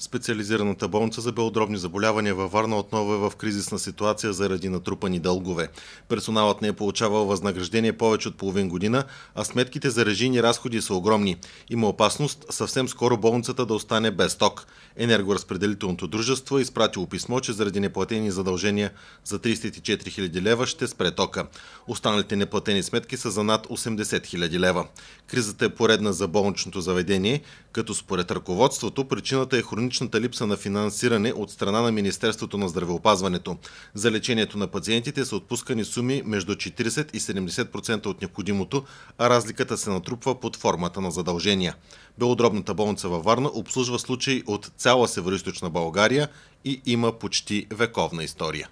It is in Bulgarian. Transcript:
Специализираната болница за белодробни заболявания във Варна отново е в кризисна ситуация заради натрупани дългове. Персоналът не е получавал възнаграждение повече от половин година, а сметките за режийни разходи са огромни. Има опасност съвсем скоро болницата да остане без ток. Енергоразпределителното дружество е изпратило писмо, че заради неплатени задължения за 34 000 лева ще спре тока. Останалите неплатени сметки са за над 80 000 лева. Кризата е поредна за болничното заведение, като според ръководството причината е хронична хроничната липса на финансиране от страна на Министерството на здравеопазването. За лечението на пациентите са отпускани суми между 40 и 70% от необходимото, а разликата се натрупва под формата на задължения. Белодробната болница във Варна обслужва случаи от цяла Североизточна България и има почти вековна история.